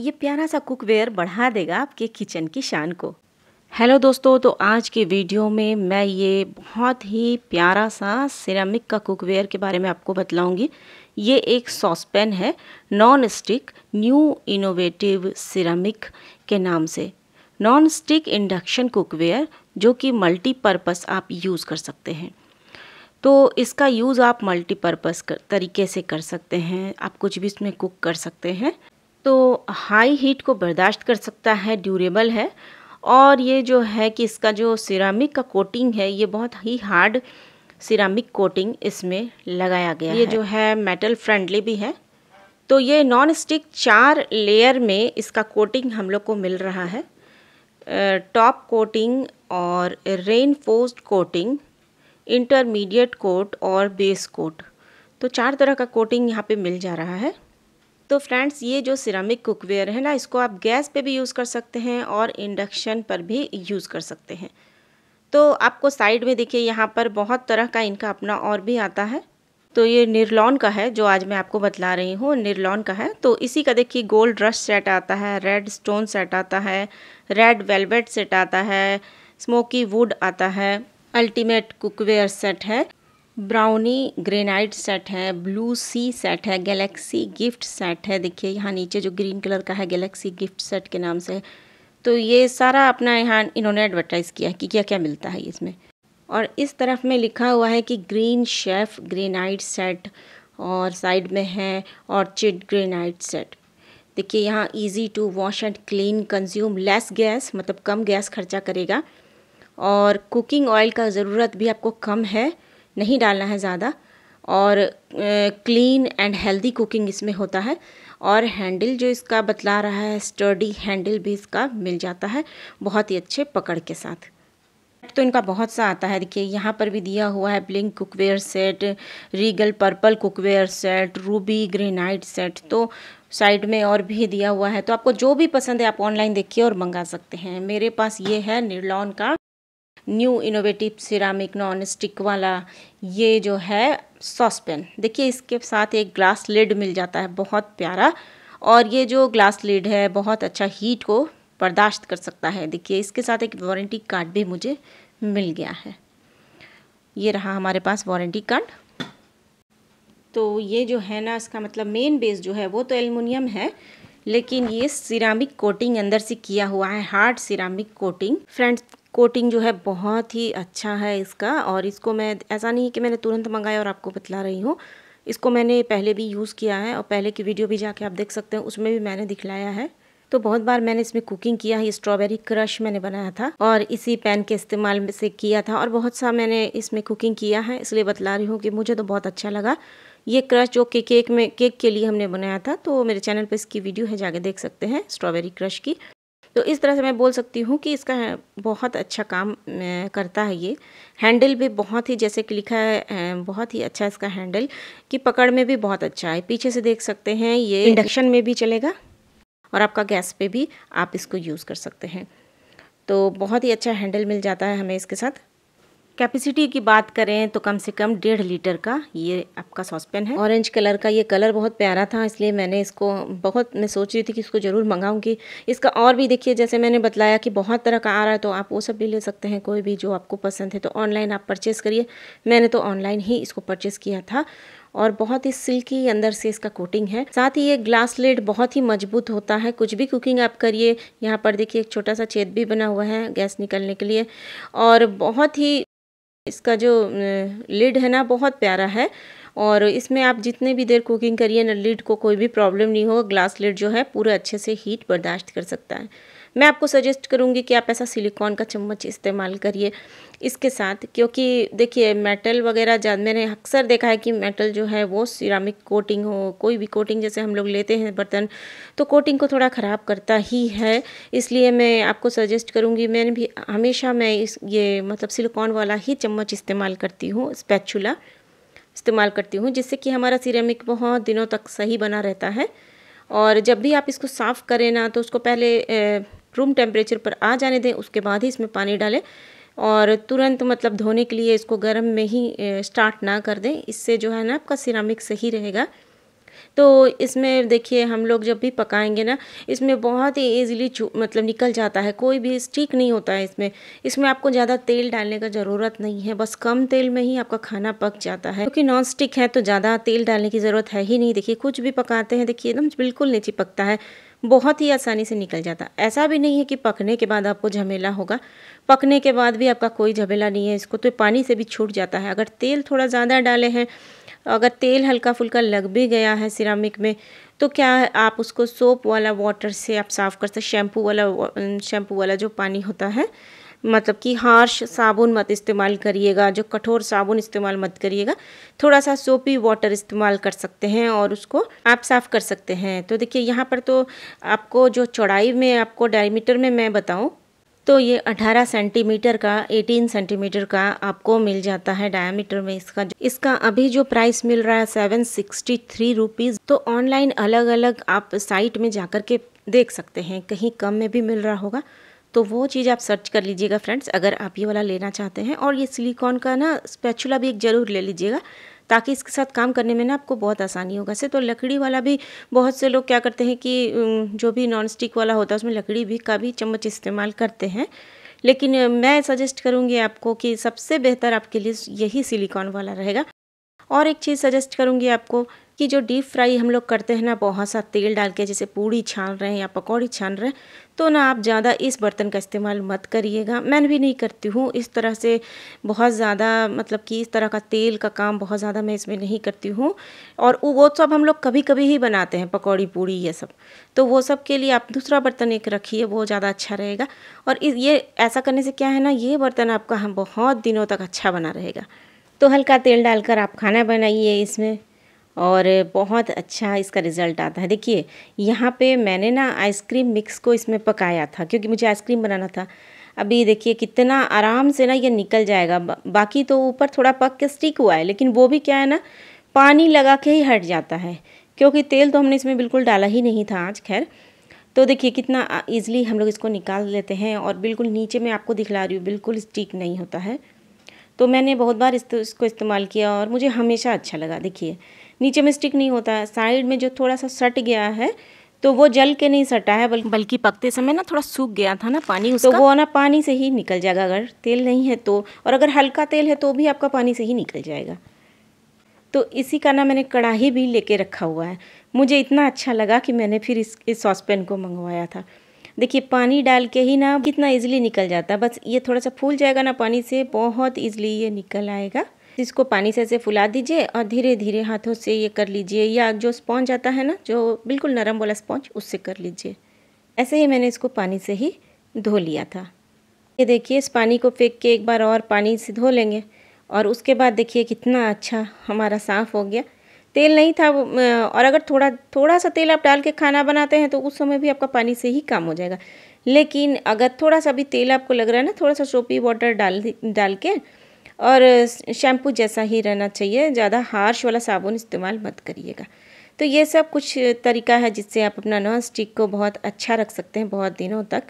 ये प्यारा सा कुकवेयर बढ़ा देगा आपके किचन की शान को हेलो दोस्तों तो आज के वीडियो में मैं ये बहुत ही प्यारा सा सिरामिक का कुकवेयर के बारे में आपको बतलाऊंगी ये एक सॉस पैन है non stick new innovative ceramic के नाम से नॉन स्टिक इंडक्शन कुकवेयर जो कि मल्टीपर्पस आप यूज़ कर सकते हैं तो इसका यूज़ आप मल्टीपर्पस तरीके से कर सकते हैं आप कुछ भी इसमें कुक कर सकते हैं तो हाई हीट को बर्दाश्त कर सकता है ड्यूरेबल है और ये जो है कि इसका जो सिरामिक का कोटिंग है ये बहुत ही हार्ड सिरामिक कोटिंग इसमें लगाया गया ये है। जो है मेटल फ्रेंडली भी है तो ये नॉन स्टिक चार लेयर में इसका कोटिंग हम लोग को मिल रहा है टॉप कोटिंग और रेनफोज कोटिंग इंटरमीडिएट कोट और बेस कोट तो चार तरह का कोटिंग यहाँ पे मिल जा रहा है तो फ्रेंड्स ये जो सिरामिक कुकवेयर है ना इसको आप गैस पे भी यूज़ कर सकते हैं और इंडक्शन पर भी यूज़ कर सकते हैं तो आपको साइड में देखिए यहाँ पर बहुत तरह का इनका अपना और भी आता है तो ये निर्लॉन का है जो आज मैं आपको बतला रही हूँ निर्लॉन का है तो इसी का देखिए गोल्ड रश सेट आता है रेड स्टोन सेट आता है रेड वेलवेट सेट आता है स्मोकी वुड आता है अल्टीमेट कुकवेयर सेट है ब्राउनी ग्रेनाइट सेट है ब्लू सी सेट है गैलेक्सी गिफ्ट सेट है देखिए यहाँ नीचे जो ग्रीन कलर का है गैलेक्सी गिफ्ट सेट के नाम से तो ये सारा अपना यहाँ इन्होंने एडवर्टाइज़ किया है कि क्या क्या मिलता है इसमें और इस तरफ में लिखा हुआ है कि ग्रीन शेफ ग्रेनाइट सेट और साइड में है ऑर्चिड ग्रेनाइट सेट देखिए यहाँ easy to wash and clean consume less gas मतलब कम गैस खर्चा करेगा और कुकिंग ऑयल का ज़रूरत भी आपको कम है नहीं डालना है ज़्यादा और क्लीन एंड हेल्दी कुकिंग इसमें होता है और हैंडल जो इसका बतला रहा है स्टर्डी हैंडल भी इसका मिल जाता है बहुत ही अच्छे पकड़ के साथ तो इनका बहुत सा आता है देखिए यहाँ पर भी दिया हुआ है blink cookware set regal purple cookware set ruby granite set तो साइड में और भी दिया हुआ है तो आपको जो भी पसंद है आप ऑनलाइन देखिए और मंगा सकते हैं मेरे पास ये है निर्लॉन का new innovative ceramic non stick वाला ये जो है सॉसपेन देखिए इसके साथ एक ग्लास लिड मिल जाता है बहुत प्यारा और ये जो ग्लास लिड है बहुत अच्छा हीट को बर्दाश्त कर सकता है देखिए इसके साथ एक वारंटी कार्ड भी मुझे मिल गया है ये रहा हमारे पास वारंटी कार्ड तो ये जो है ना इसका मतलब मेन बेस जो है वो तो एलमिनियम है लेकिन ये सिरामिक कोटिंग अंदर से किया हुआ है hard ceramic coating friends coating जो है बहुत ही अच्छा है इसका और इसको मैं ऐसा नहीं कि मैंने तुरंत मंगाया और आपको बतला रही हूँ इसको मैंने पहले भी यूज़ किया है और पहले की वीडियो भी जाके आप देख सकते हैं उसमें भी मैंने दिखलाया है तो बहुत बार मैंने इसमें कुकिंग किया है स्ट्रॉबेरी क्रश मैंने बनाया था और इसी पैन के इस्तेमाल से किया था और बहुत सा मैंने इसमें कुकिंग किया है इसलिए बतला रही हूँ कि मुझे तो बहुत अच्छा लगा ये क्रश जो कि केक में केक के लिए हमने बनाया था तो मेरे चैनल पर इसकी वीडियो है जाके देख सकते हैं स्ट्रॉबेरी क्रश की तो इस तरह से मैं बोल सकती हूँ कि इसका बहुत अच्छा काम करता है ये हैंडल भी बहुत ही जैसे कि लिखा है बहुत ही अच्छा इसका हैंडल कि पकड़ में भी बहुत अच्छा है पीछे से देख सकते हैं ये इंडक्शन में भी चलेगा और आपका गैस पे भी आप इसको यूज़ कर सकते हैं तो बहुत ही अच्छा हैंडल मिल जाता है हमें इसके साथ कैपेसिटी की बात करें तो कम से कम डेढ़ लीटर का ये आपका सॉसपेन है ऑरेंज कलर का ये कलर बहुत प्यारा था इसलिए मैंने इसको बहुत मैं सोच रही थी कि इसको ज़रूर मंगाऊंगी इसका और भी देखिए जैसे मैंने बताया कि बहुत तरह का आ रहा है तो आप वो सब भी ले सकते हैं कोई भी जो आपको पसंद है तो ऑनलाइन आप परचेज़ करिए मैंने तो ऑनलाइन ही इसको परचेज़ किया था और बहुत ही सिल्की अंदर से इसका कोटिंग है साथ ही ये ग्लास लेड बहुत ही मजबूत होता है कुछ भी कुकिंग आप करिए यहाँ पर देखिए एक छोटा सा छेद भी बना हुआ है गैस निकलने के लिए और बहुत ही इसका जो लिड है ना बहुत प्यारा है और इसमें आप जितने भी देर कुकिंग करिए ना लिड को कोई भी प्रॉब्लम नहीं होगा ग्लास लिड जो है पूरे अच्छे से हीट बर्दाश्त कर सकता है मैं आपको सजेस्ट करूँगी कि आप ऐसा सिलिकॉन का चम्मच इस्तेमाल करिए इसके साथ क्योंकि देखिए मेटल वगैरह जा मैंने अक्सर देखा है कि मेटल जो है वो सिरामिक कोटिंग हो कोई भी कोटिंग जैसे हम लोग लेते हैं बर्तन तो कोटिंग को थोड़ा ख़राब करता ही है इसलिए मैं आपको सजेस्ट करूँगी मैंने भी हमेशा मैं इस ये मतलब सिलिकॉन वाला ही चम्मच इस्तेमाल करती हूँ स्पैचुला इस्तेमाल करती हूँ जिससे कि हमारा सिरेमिक बहुत दिनों तक सही बना रहता है और जब भी आप इसको साफ़ करें ना तो उसको पहले रूम टेम्परेचर पर आ जाने दें उसके बाद ही इसमें पानी डालें और तुरंत मतलब धोने के लिए इसको गर्म में ही स्टार्ट ना कर दें इससे जो है ना आपका सिरामिक सही रहेगा तो इसमें देखिए हम लोग जब भी पकाएंगे ना इसमें बहुत ही ईजिली मतलब निकल जाता है कोई भी स्टिक नहीं होता है इसमें इसमें आपको ज़्यादा तेल डालने का ज़रूरत नहीं है बस कम तेल में ही आपका खाना पक जाता है क्योंकि नॉन स्टिक है तो ज़्यादा तेल डालने की ज़रूरत है ही नहीं देखिए कुछ भी पकाते हैं देखिए एकदम बिल्कुल नीचे पकता है बहुत ही आसानी से निकल जाता ऐसा भी नहीं है कि पकने के बाद आपको झमेला होगा पकने के बाद भी आपका कोई झमेला नहीं है इसको तो पानी से भी छूट जाता है अगर तेल थोड़ा ज़्यादा डाले हैं अगर तेल हल्का फुल्का लग भी गया है सिरामिक में तो क्या आप उसको सोप वाला वाटर से आप साफ़ कर सकते शैम्पू वाला शैम्पू वाला जो पानी होता है मतलब कि हार्श साबुन मत इस्तेमाल करिएगा जो कठोर साबुन इस्तेमाल मत करिएगा थोड़ा सा सोपी वाटर इस्तेमाल कर सकते हैं और उसको आप साफ़ कर सकते हैं तो देखिए यहाँ पर तो आपको जो चौड़ाई में आपको डायमीटर में मैं बताऊँ तो ये 18 सेंटीमीटर का 18 सेंटीमीटर का आपको मिल जाता है डायमीटर में इसका इसका अभी जो प्राइस मिल रहा है सेवन सिक्सटी थ्री तो ऑनलाइन अलग अलग आप साइट में जाकर के देख सकते हैं कहीं कम में भी मिल रहा होगा तो वो चीज़ आप सर्च कर लीजिएगा फ्रेंड्स अगर आप ये वाला लेना चाहते हैं और ये सिलिकॉन का ना स्पैचुला भी एक ज़रूर ले लीजिएगा ताकि इसके साथ काम करने में ना आपको बहुत आसानी होगा से तो लकड़ी वाला भी बहुत से लोग क्या करते हैं कि जो भी नॉन स्टिक वाला होता है उसमें लकड़ी भी का भी चम्मच इस्तेमाल करते हैं लेकिन मैं सजेस्ट करूँगी आपको कि सबसे बेहतर आपके लिए यही सिलिकॉन वाला रहेगा और एक चीज़ सजेस्ट करूँगी आपको कि जो डीप फ्राई हम लोग करते हैं ना बहुत सा तेल डाल के जैसे पूड़ी छान रहे हैं या पकौड़ी छान रहे हैं तो ना आप ज़्यादा इस बर्तन का इस्तेमाल मत करिएगा मैं भी नहीं करती हूँ इस तरह से बहुत ज़्यादा मतलब कि इस तरह का तेल का काम बहुत ज़्यादा मैं इसमें नहीं करती हूँ और वो सब हम लोग कभी कभी ही बनाते हैं पकौड़ी पूड़ी ये सब तो वो सब के लिए आप दूसरा बर्तन एक रखिए वो ज़्यादा अच्छा रहेगा और ये ऐसा करने से क्या है ना ये बर्तन आपका हम बहुत दिनों तक अच्छा बना रहेगा तो हल्का तेल डालकर आप खाना बनाइए इसमें और बहुत अच्छा इसका रिज़ल्ट आता है देखिए यहाँ पे मैंने ना आइसक्रीम मिक्स को इसमें पकाया था क्योंकि मुझे आइसक्रीम बनाना था अभी देखिए कितना आराम से ना ये निकल जाएगा बाकी तो ऊपर थोड़ा पक के स्टिक हुआ है लेकिन वो भी क्या है ना पानी लगा के ही हट जाता है क्योंकि तेल तो हमने इसमें बिल्कुल डाला ही नहीं था आज खैर तो देखिए कितना ईजिली हम लोग इसको निकाल लेते हैं और बिल्कुल नीचे मैं आपको दिखला रही हूँ बिल्कुल स्टिक नहीं होता है तो मैंने बहुत बार इस, तो, इसको इस्तेमाल किया और मुझे हमेशा अच्छा लगा देखिए नीचे में स्टिक नहीं होता है साइड में जो थोड़ा सा सट गया है तो वो जल के नहीं सटा है बल्कि पकते समय ना थोड़ा सूख गया था ना पानी तो उसका तो वो ना पानी से ही निकल जाएगा अगर तेल नहीं है तो और अगर हल्का तेल है तो भी आपका पानी से ही निकल जाएगा तो इसी का ना मैंने कढ़ाई भी लेके रखा हुआ है मुझे इतना अच्छा लगा कि मैंने फिर इस इस पैन को मंगवाया था देखिए पानी डाल के ही ना कितना ईजिली निकल जाता है बस ये थोड़ा सा फूल जाएगा ना पानी से बहुत ईजिली ये निकल आएगा इसको पानी से ऐसे फुला दीजिए और धीरे धीरे हाथों से ये कर लीजिए या जो स्पॉन्ज आता है ना जो बिल्कुल नरम वाला स्पॉन्ज उससे कर लीजिए ऐसे ही मैंने इसको पानी से ही धो लिया था ये देखिए इस पानी को फेंक के एक बार और पानी से धो लेंगे और उसके बाद देखिए कितना अच्छा हमारा साफ़ हो गया तेल नहीं था और अगर थोड़ा थोड़ा सा तेल आप डाल के खाना बनाते हैं तो उस समय भी आपका पानी से ही काम हो जाएगा लेकिन अगर थोड़ा सा भी तेल आपको लग रहा है ना थोड़ा सा सोपी वाटर डाल डाल के और शैम्पू जैसा ही रहना चाहिए ज़्यादा हार्श वाला साबुन इस्तेमाल मत करिएगा तो ये सब कुछ तरीका है जिससे आप अपना नॉन स्टिक को बहुत अच्छा रख सकते हैं बहुत दिनों तक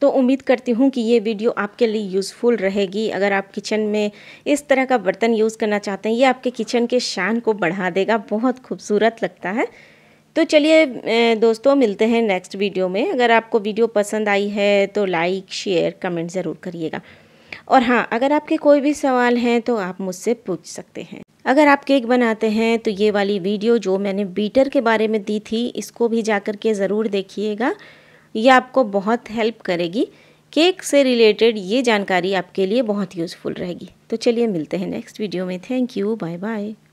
तो उम्मीद करती हूँ कि ये वीडियो आपके लिए यूज़फुल रहेगी अगर आप किचन में इस तरह का बर्तन यूज़ करना चाहते हैं ये आपके किचन के शान को बढ़ा देगा बहुत खूबसूरत लगता है तो चलिए दोस्तों मिलते हैं नेक्स्ट वीडियो में अगर आपको वीडियो पसंद आई है तो लाइक शेयर कमेंट ज़रूर करिएगा और हाँ अगर आपके कोई भी सवाल हैं तो आप मुझसे पूछ सकते हैं अगर आप केक बनाते हैं तो ये वाली वीडियो जो मैंने बीटर के बारे में दी थी इसको भी जा के ज़रूर देखिएगा ये आपको बहुत हेल्प करेगी केक से रिलेटेड ये जानकारी आपके लिए बहुत यूज़फुल रहेगी तो चलिए मिलते हैं नेक्स्ट वीडियो में थैंक यू बाय बाय